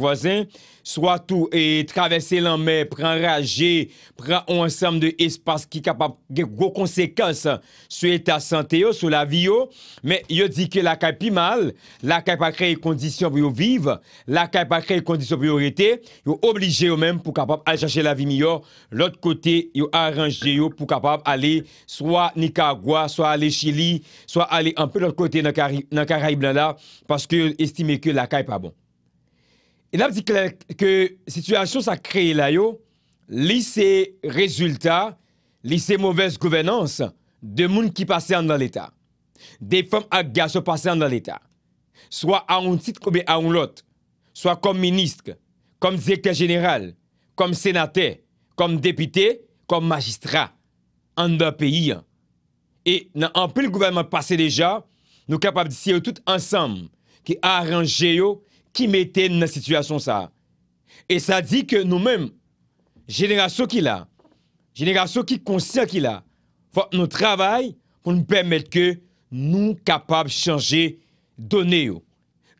vwazen, swa tou e travesse lanme, pran reage, pran ou ansam de espas ki kapap ge gwo konsekans sou etat sante yo, sou la vi yo, men yo di ke lakay pi mal, lakay pa kreye kondisyon pou yo vive, lakay pa kreye kondisyon pou yo rete, yo oblige yo men pou kapap al jache la vi miyo, lot kote yo aranje yo pou kapap ale swa Nikagua, swa ale Chili, swa ale anpe lot kote nan Karay Blanda, paske yo estime ke lakay pa bon. il a dit que, la situation ça créé là yo, lycée résultat, lycée mauvaise gouvernance de monde qui passent dans l'état. Des femmes à garçons passent dans l'état. Soit à un titre ou à un autre, soit comme ministre, comme directeur général, comme sénateur, comme député, comme magistrat en un pays. Hein. Et dans un le gouvernement passé déjà, nous sommes capables de dire tout ensemble qui a arrangé qui mettait dans situation ça. Et ça dit que nous-mêmes, génération qui la génération qui conscient qui là, faut nous travaillons pour nous permettre que nous capables de changer données.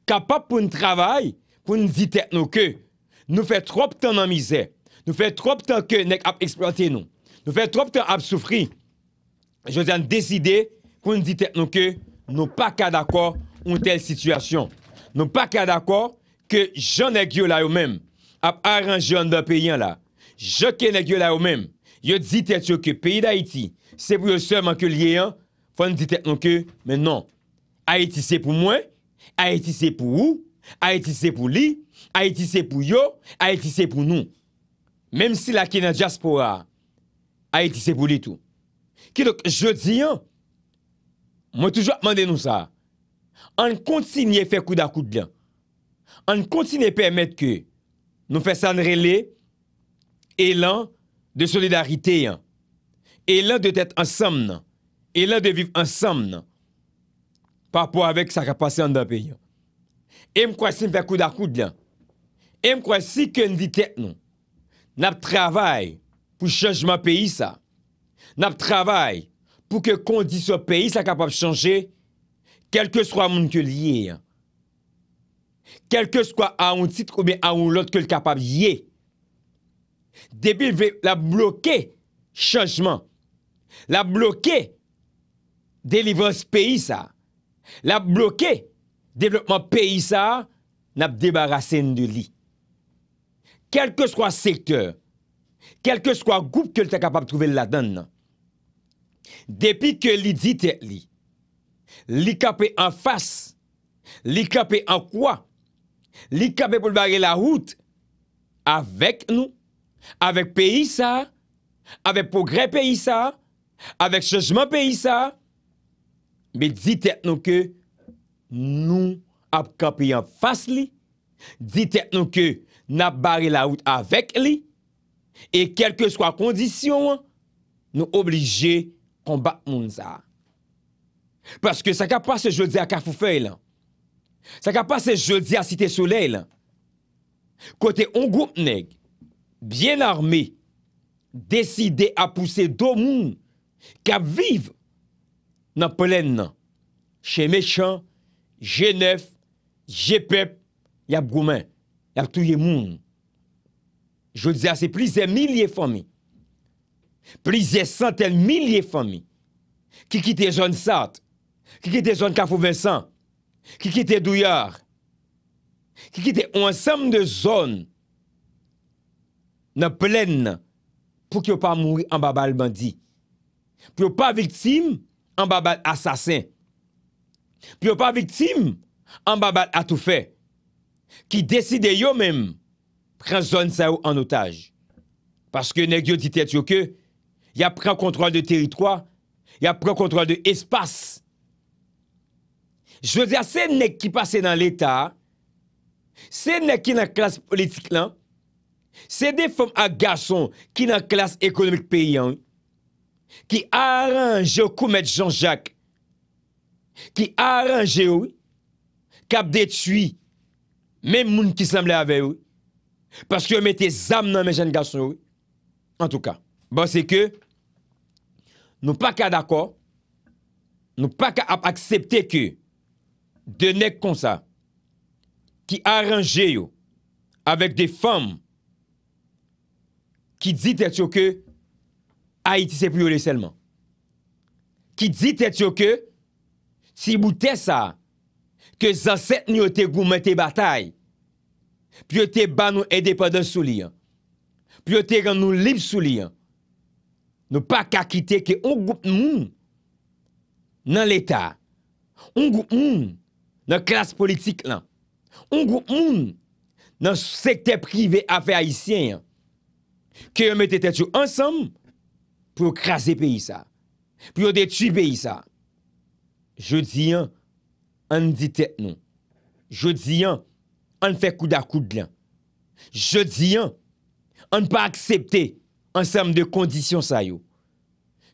Capables pour travailler, pour nous dire que nous faisons trop de temps en misère, nous faisons trop de temps que nous avons nous, nous faisons trop de temps à souffrir. Je viens décider pour nous dire nous que sommes pas d'accord avec telle situation. Nou pa ka d'akor ke jan e gyo la yo menm, ap aranj yo an da peyen la. Jan ken e gyo la yo menm, yo ditet yo ke peyi da Haiti, se pou yo seman ke liye an, fon ditet nou ke, men non. Haiti se pou mwen, Haiti se pou ou, Haiti se pou li, Haiti se pou yo, Haiti se pou nou. Mem si la Kenya diaspora, Haiti se pou li tou. Ki lòk, je di an, mwen toujwa mande nou sa a. An konti niye fè kou da kou d'lè. An konti niye pèmèd kè nou fè sanre lè elan de solidarite yon. Elan de tèt ansam nan. Elan de viv ansam nan. Pa pou avek sa kapase an da pe yon. E m kwa si m fè kou da kou d'lè. E m kwa si kèn di tèt nou. Nap travay pou chanjman peyi sa. Nap travay pou ke kondi so peyi sa kapap chanjè Kelke swa moun ke liye. Kelke swa an ou tit koube an ou lot ke l kapab liye. Depi l ap bloke chanjman. L ap bloke delivans peyisa. L ap bloke devlopman peyisa nap debarase n de li. Kelke swa sektor. Kelke swa goup ke l te kapab trouve la dan nan. Depi ke li dite li. Li kape an fas, li kape an kwa, li kape pou bari la wout, avek nou, avek peyi sa, avek pogre peyi sa, avek sejman peyi sa, bi ditek nou ke nou ap kape yon fas li, ditek nou ke nap bari la wout avek li, e kelke swa kondisyon nou oblije kon bat moun sa. Paske sa ka pa se jodze a kafoufei lan. Sa ka pa se jodze a site solei lan. Kote on goup neg, bien arme, deside a pousse do moun, ka vive nan polen nan. Che mechan, jenef, jepep, yap goumen, yap touye moun. Jodze a se plize milye fomi. Plize santel milye fomi. Ki kite zon satre, Ki ki te zon Kafou Vincent Ki ki te Douyar Ki ki te onsem de zon Na plen Pou ki yo pa mouri An babal bandi Pou yo pa viktim An babal asasen Pou yo pa viktim An babal atoufe Ki deside yo menm Pren zon sa yo an otaj Paske negyo di tet yo ke Ya pren kontrol de teritwa Ya pren kontrol de espas Je veux dire, sè nèk ki pase nan l'Etat, sè nèk ki nan klas politik lan, sè dè fòm ak gason ki nan klas ekonomik peyi an, ki aranje ou koumèd Jean-Jacques, ki aranje ou, kap detui, mèm moun ki semblè ave ou, pask yo mète zam nan mèjèn gason ou, an tou ka. Basè ke, nou pa ka d'akor, nou pa ka ap aksepte ke, de nek kon sa, ki aranje yo, avek de fam, ki di te tsyo ke, a iti se pyo le selman. Ki di te tsyo ke, si bouten sa, ke zanset ni yo te goumete batay, pi yo te ban nou edepa de sou liyan, pi yo te gan nou lip sou liyan, nou pa kakite ke on goup nou, nan l'Etat, on goup nou, nan klas politik lan, un gwo moun, nan sekte prive afe a isyen, ke yo mette tet yo ansam, non. pou yo krasi peyi sa, pou yo detu peyi sa. Je diyan, an ditet nou, je diyan, an fe kou da kou dlan, je diyan, an pa aksepte ansam de kondisyon sa yo,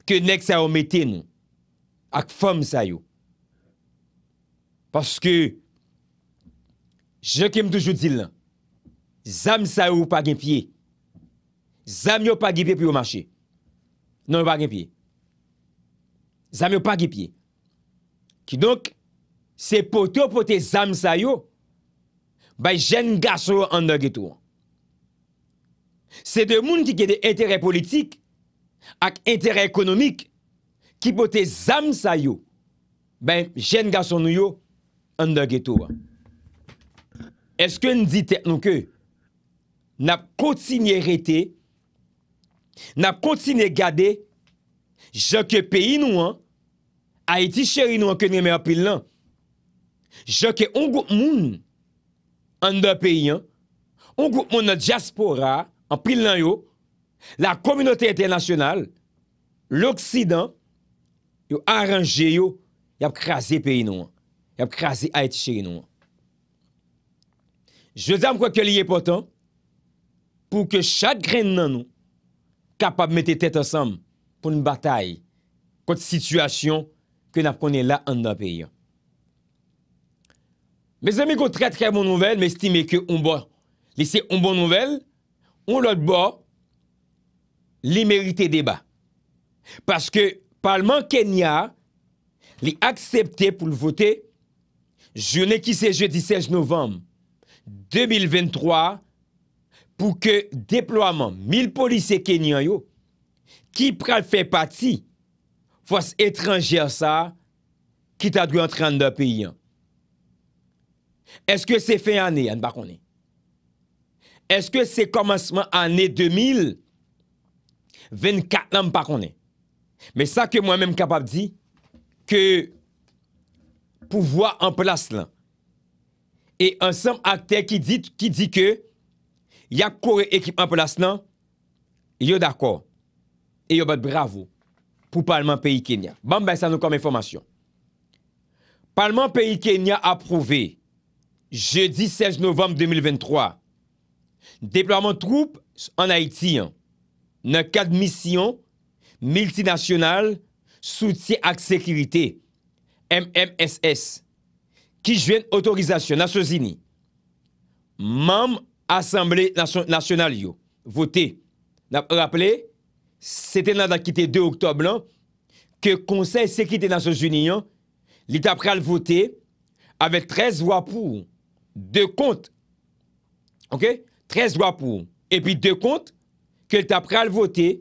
ke nek sa yo mette nou, ak fom sa yo, Paske je kem toujou di lan, zam sa yo pa gen pye, zam yo pa gen pye pou yo mache, nan yo pa gen pye, zam yo pa gen pye, ki donk se pote yo pote zam sa yo, bay jen gaso an de getou. Se de moun ki kede entere politik, ak entere ekonomik, ki pote zam sa yo, bay jen gaso nou yo, an da getou an. Eske n di tek nou ke, nap kontinye rete, nap kontinye gade, jok e peyi nou an, a eti cheri nou an, kwenye me apil lan, jok e on gout moun, an da peyi an, on gout moun nan diaspora, an pil lan yo, la kominote internasyonal, l'oksidan, yo aranje yo, yap krasi peyi nou an. Y ap krasi a eti che gen nou. Je zanm kwa ke liye potan, pou ke chak gren nan nou, kapap mette tet ansam, pou nou batay, kote situasyon, ke nap konen la an da pe yon. Me zanmi ko tre tre bon nouvel, me stime ke on ba, li se on bon nouvel, on lot ba, li merite deba. Paske, parlement Kenya, li aksepte pou l voti, jounen ki se je di 16 novem, 2023, pou ke deploaman, mil polise kenyan yo, ki pral fe pati, fos etranjir sa, ki ta dwe entran da pe yon. Eske se fe ane, an bakone? Eske se komanseman ane 2000, 24 nan bakone? Me sa ke mwen men kapap di, ke, pouvoir en place là. Et ensemble acteur qui dit qui dit que il y a corps équipe en place là, est d'accord. Et yo bravo pour parlement pays Kenya. Bon ben, ça nous comme information. Parlement pays Kenya a approuvé jeudi 16 novembre 2023 déploiement troupes en Haïti hein, dans cadre mission multinationale soutien à sécurité MMSS qui qui autorisation autorisation ce zini, Même assemblée Nationale yo, voter rappelez c'était dans 2 octobre 2 le Conseil de Sécurité des Nations Unies il li l'état voter voter avec 13 voix pour, 2 contre, ok, 13 voix pour et puis 2 contre que l'état pour permettre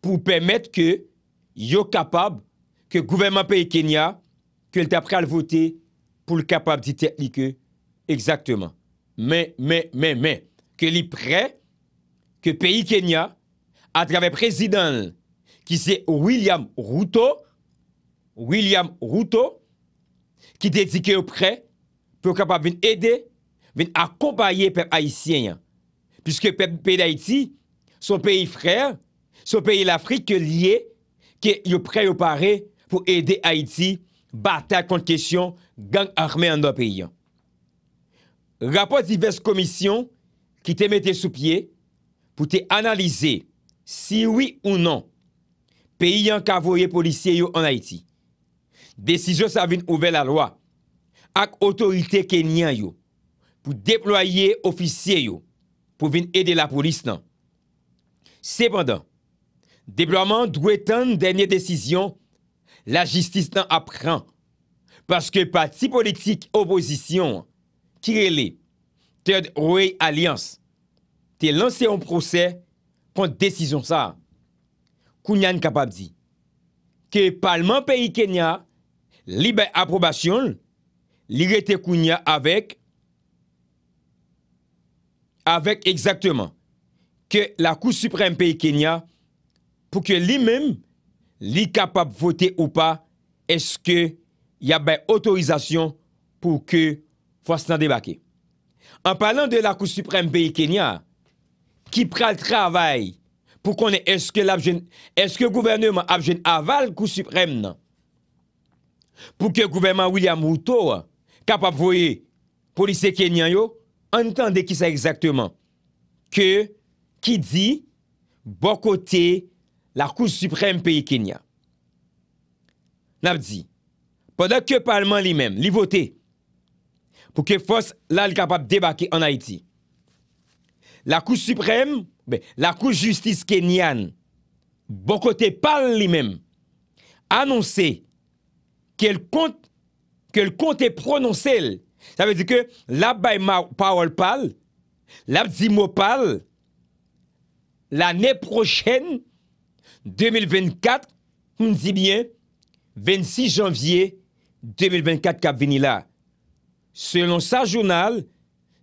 pour permettre que yo que que gouvernement pays Kenya, ke l tapre a l vote pou l kapab di teknike, ekzaktman. Men, men, men, men, ke li pre, ke peyi Kenya, a trave prezidan, ki se William Routo, William Routo, ki dedike yo pre, pou kapab vin ede, vin akopaye pep Haitien, pise pep peyi Haiti, son peyi fre, son peyi l Afrik, ke liye, ke yo pre yo pare, pou ede Haiti, batak kont kesyon gang armen an do peyi an. Rapport divers komisyon ki te mette sou pie pou te analize si oui ou non peyi an kavoye polisye yo an Haiti. Desizyon sa vin ouve la loa ak otorite kenyan yo pou deploye ofisye yo pou vin ede la polis nan. Sependan, deployman dwe tan denye desizyon la jistis nan apren paske pati politik oposisyon kirele te oue alians te lanse yon proses kon desisyon sa. Kounyan kapab di ke palman peyi Kenya libe aprobasyon li rete Kounyan avek avek ekzaktman ke la kou supran peyi Kenya pou ke li menm li kapap vote ou pa, eske yabay otorizasyon pou ke fwastan debake. An palan de la kousuprem peyi Kenya, ki pral travay pou konen eske gouverneman apjen aval kousuprem nan. Pou ke gouverneman William Woutou, kapap voye polise Kenya yo, antande ki sa ekzakteman ke ki di bokote la kous suprèm peyi Kenya. N ap di, poda ke parman li mèm, li votè, pou ke fòs la li kapap debake an Haiti. La kous suprèm, la kous justice Kenyan, bon kote pal li mèm, anonsè, ke l kontè prononsè l. Sa vè di ke, la bay ma pa ou l pal, la di mo pal, la ne prochenne, 2024, m di byen, 26 janvye, 2024 kap veni la. Selon sa jounal,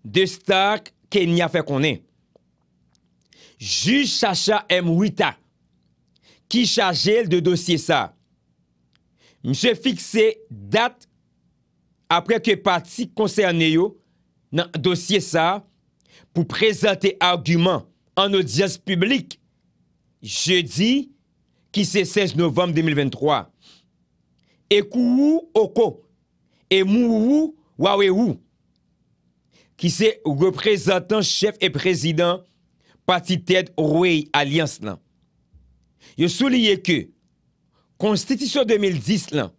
de stak ken ya fe konen. Juj chacha M. Wita, ki chache el de dosye sa. M se fikse dat apre ke pati konsey aneyo nan dosye sa pou prezante argument an odias publik je di ki se 16 novem 2023, e kou ou ou ko, e mou ou ou waw e ou, ki se reprezentant chef e prezident pati tèd rwey alians lan. Yo sou liye ke, konstitisyon 2010 lan,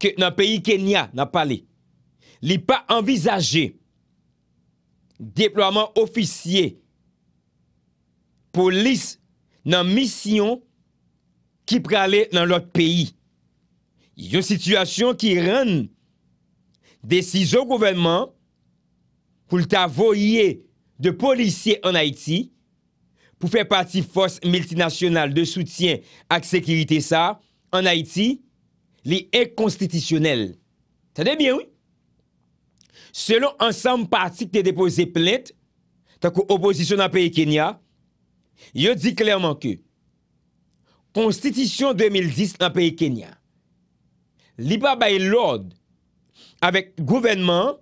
ke nan peyi Kenya nan pale, li pa envizaje deplouamant ofisye polis nan misyon ki prale nan lot peyi. Yon situasyon ki ren desi zo govenman pou lta voyye de polisye an Haiti pou fè pati fos multinasyonal de soutyen ak sekirite sa an Haiti li e konstitisyonel. Tade byen wè? Selon ansam pati ki te depose plente tak ou oposisyon nan peyi Kenya, Yo di klerman ke Konstitisyon 2010 an peye Kenya li ba baye lode avek gouvenman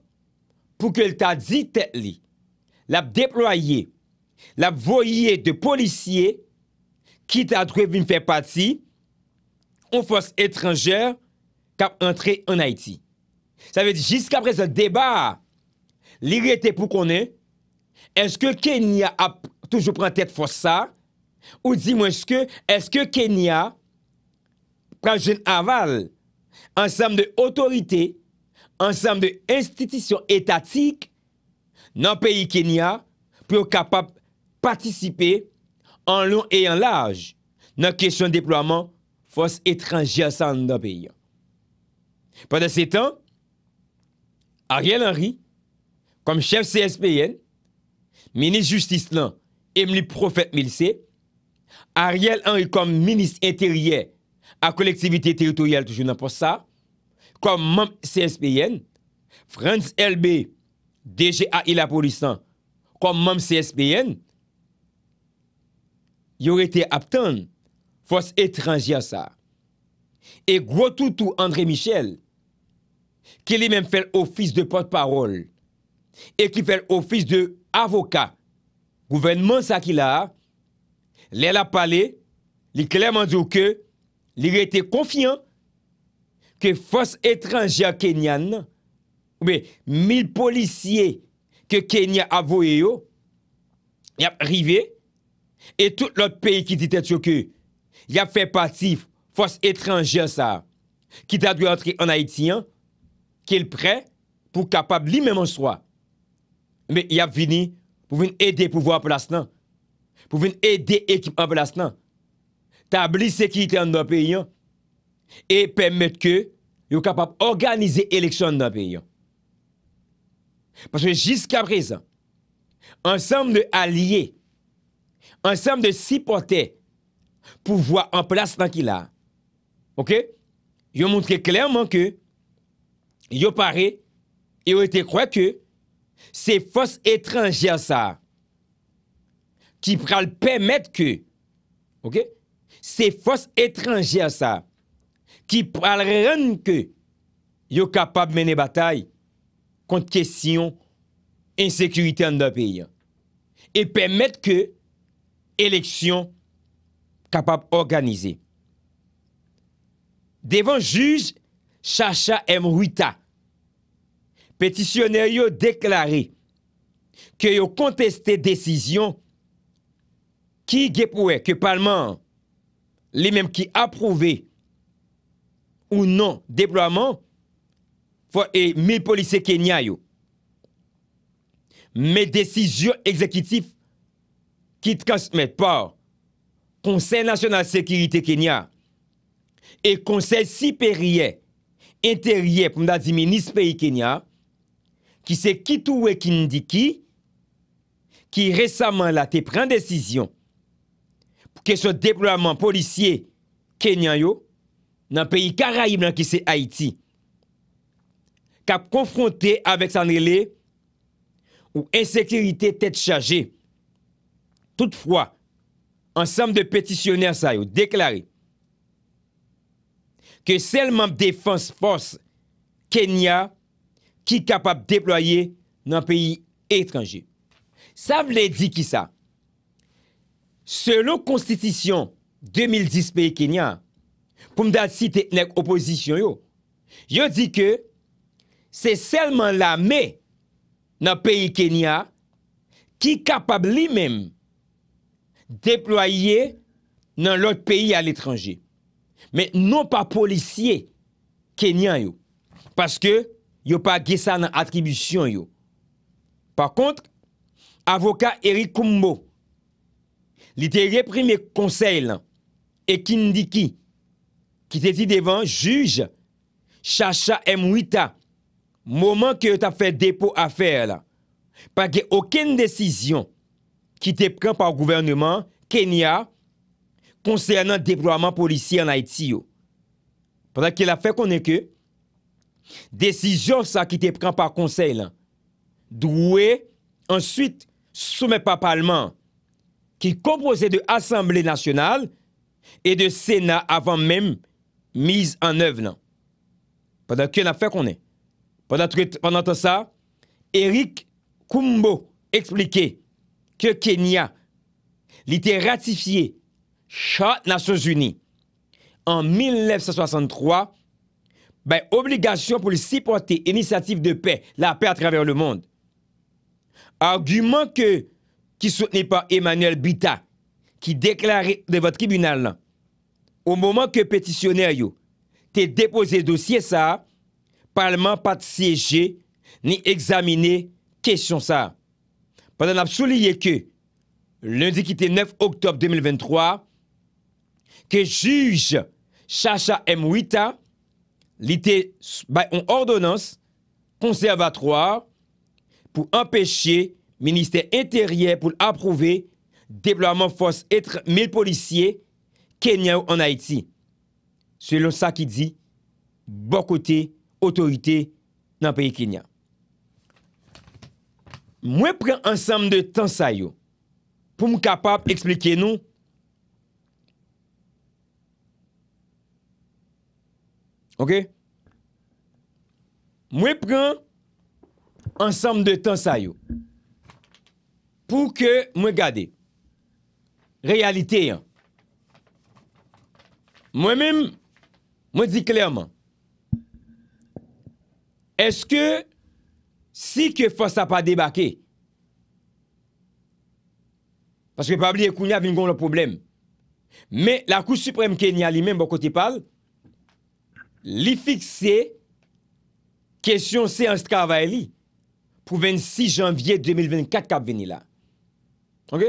pou ke l ta di te li la deploye la voyye de policye ki ta drue vin fe pati an fos etranjer kap entre an Haiti. Sa ve di jisk apre se deba li rete pou konen eske Kenya ap toujou prantet fos sa, ou di mwen ske, eske Kenya, pranjen aval, ansam de otorite, ansam de institisyon etatik, nan peyi Kenya, pou yo kapap patisipe, an lon e an laj, nan kesyon deploaman fos etranjia san nan peyi. Pwede se tan, Ariel Henry, kom chef CSPN, menis justis lan, Emly Profet Milsé, Ariel Henry kom Ministre Intérieur a Kolektivité Territoriale Toujournan Possa, kom MAM CSPN, Franz LB, DGA Ilapolistan, kom MAM CSPN, yor ete aptan fos etranjia sa. E Grotoutou André Michel, ke li men fèl ofis de pot parol, e ki fèl ofis de avoka Gouvernement sa ki la a, le la pale, li kleman diyo ke, li rete konfyan, ke fos etranjia kenyan, oube, mil policye, ke kenyan avoye yo, yap rive, e tout lot peyi ki di te tsyo ke, yap fe pati fos etranjia sa, ki da dwe antri an Haitian, ki el pre, pou kapab li menman swa, oube, yap vini, pour venir aider pouvoir en place pour venir aider équipe en place là, établir sécurité dans le pays hein. et permettre que soient capable d'organiser l'élection dans le pays. Hein. Parce que jusqu'à présent, ensemble de alliés, ensemble de supporters, pouvoir en place dans qui là. OK Ils montré clairement que ils paraît et ont été croire que ces forces étrangères, ça qui permettent permettre que OK c'est force étrangère ça qui pral rendre que yo capable mener bataille contre question insécurité dans le pays et permettre que élection capable organiser devant juge Chacha M pétitionnaires yo déclaré que ont contesté décision qui que parlement les mêmes qui approuvé ou non déploiement et 1000 policiers Kenya yo. Mais décision exécutive qui transmet par Conseil national de sécurité Kenya et Conseil supérieur intérieur pour dire ministre pays Kenya ki se kitouwe kin di ki, ki resaman la te pren desisyon, pou ke so deproyaman polisye Kenya yo, nan peyi Karaib lan ki se Haiti, ka pou konfronte avek sanrele, ou ensekirite tete chaje, toutfwa, ansam de petisyoner sa yo, deklare, ke selman defanse fos Kenya, ki kapab deploye nan peyi etranje. Sa vle di ki sa, selo konstitisyon 2010 peyi Kenya, pou mda si te nek opozisyon yo, yo di ke, se selman la me nan peyi Kenya, ki kapab li mem, deploye nan lot peyi al etranje. Me nou pa polisye Kenya yo, paske, yo pa ge sa nan atribusyon yo. Par kont, avoka Eri Koumbo, li te reprimi konsey lan, e kin di ki, ki te ti devan juj, chacha M8 ta, mouman ki yo ta fe depo afer la, pa ge oken desisyon, ki te pren par gouvernement Kenya, konsey nan deplouaman polisi an Haiti yo. Par kont ki la fe konen ke, Décision ça qui était prend par conseil Doué ensuite soumet par parlement qui composé de Assemblée nationale et de Sénat avant même mise en œuvre. Pendant que a fait qu'on est. Pendant, pendant ça, Eric Kumbo expliquait que Kenya l'était ratifié Charte Nations Unies en 1963 ben, obligation pour supporter initiative de paix, la paix à travers le monde. Argument que, qui soutenait par Emmanuel Bita, qui déclarait devant le tribunal, au moment que pétitionnaire yo, t'es déposé dossier ça, parlement pas de siéger, ni examiner question ça. Pendant qu'on que, lundi qui était 9 octobre 2023, que juge Chacha Mwita Li te bay an ordonans konservatroar pou empeshe minister enterye pou l'aprouve deplouman fos etre mil policye Kenya ou an Haiti. Se lon sa ki di, bokote otorite nan peye Kenya. Mwen pren ansam de tansay yo pou m kapap eksplike nou Mwen pren ansam de tan sayo pou ke mwen gade realite yon. Mwen men mwen di klerman eske si ke fosa pa debake e paske pabli e kounya vingon le problem me la kou suprèm kenyali men bo kote pal Li fikse kesyon se anst gavay li pou 26 janvye 2024 kab vini la. Ok?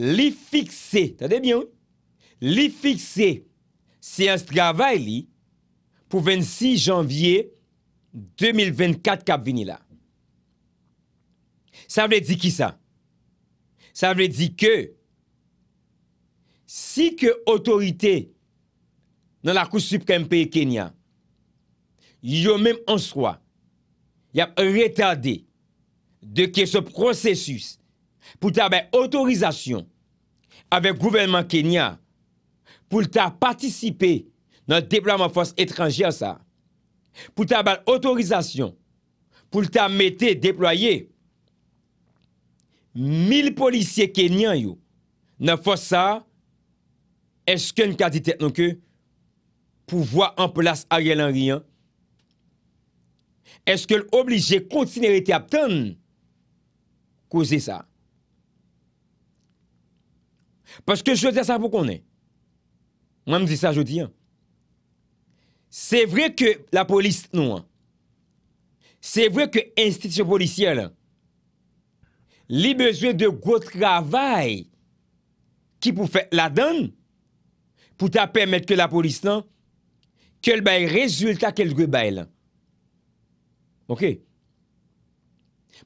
Li fikse, tade byon, li fikse se anst gavay li pou 26 janvye 2024 kab vini la. Sa vle di ki sa? Sa vle di ke si ke otorite... nan la kousup kèm pè kenyan, yo mèm answa, yap retade, de kè se prosesus, pou ta bè autorizasyon, avè kouvernman kenyan, pou ta patisipe, nan deploman fòs etranjè sa, pou ta bè autorizasyon, pou ta metè, deployè, mil polisye kenyan yo, nan fòs sa, esken kadi tèk non kè, pour voir en place Ariel Henry hein? Est-ce que obligé continuer à attendre causer ça Parce que je dis ça pour qu'on est. Moi, je dis ça, je dis. Hein. C'est vrai que la police, nous, hein. c'est vrai que l'institution policière, les besoin de gros travail qui pour faire la donne, pour permettre que la police, non, kel baye rezultat kel gwe baye lan. Ok.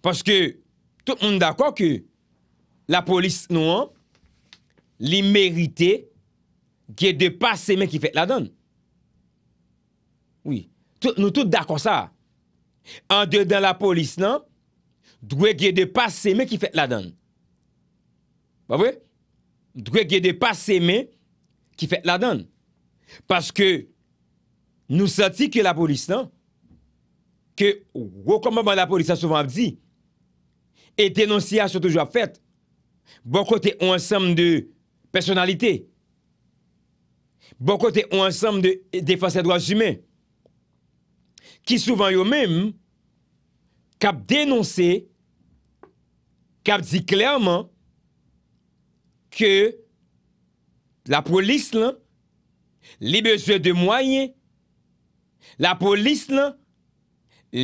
Paske, tout moun d'akon ke, la polis nou an, li merite, gwe de pa seme ki fet la don. Oui. Tout moun tout d'akon sa. An de dan la polis nan, dwe gwe de pa seme ki fet la don. Ba vwe? Dwe gwe de pa seme, ki fet la don. Paske, nou sati ke la polis lan, ke wakon maman la polis bon bon la souvan ap di, et denonsiya sou toujou ap fet, bon kote ou ansam de personalite, bon kote ou ansam de defanse droits jume, ki souvan yo menm, kap denonsi, kap di klèrman, ke la polis lan, libezou de mwayen, La polis nan,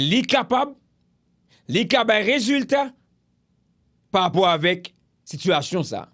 li kapab, li kapab en rezultat, pa pou avek situasyon sa.